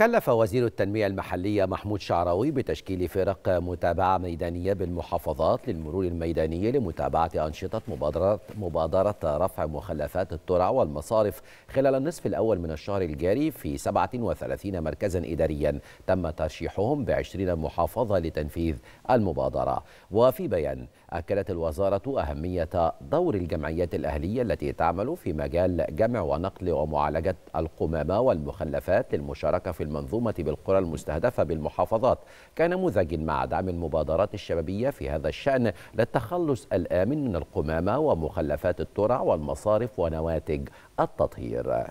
كلف وزير التنمية المحلية محمود شعراوي بتشكيل فرق متابعة ميدانية بالمحافظات للمرور الميداني لمتابعة أنشطة مبادرة, مبادرة رفع مخلفات الترع والمصارف خلال النصف الأول من الشهر الجاري في 37 مركزا إداريا تم ترشيحهم ب 20 محافظة لتنفيذ المبادرة وفي بيان أكدت الوزارة أهمية دور الجمعيات الأهلية التي تعمل في مجال جمع ونقل ومعالجة القمامة والمخلفات للمشاركة في المنظومة بالقرى المستهدفة بالمحافظات كنموذج مع دعم المبادرات الشبابية في هذا الشأن للتخلص الآمن من القمامة ومخلفات الترع والمصارف ونواتج التطهير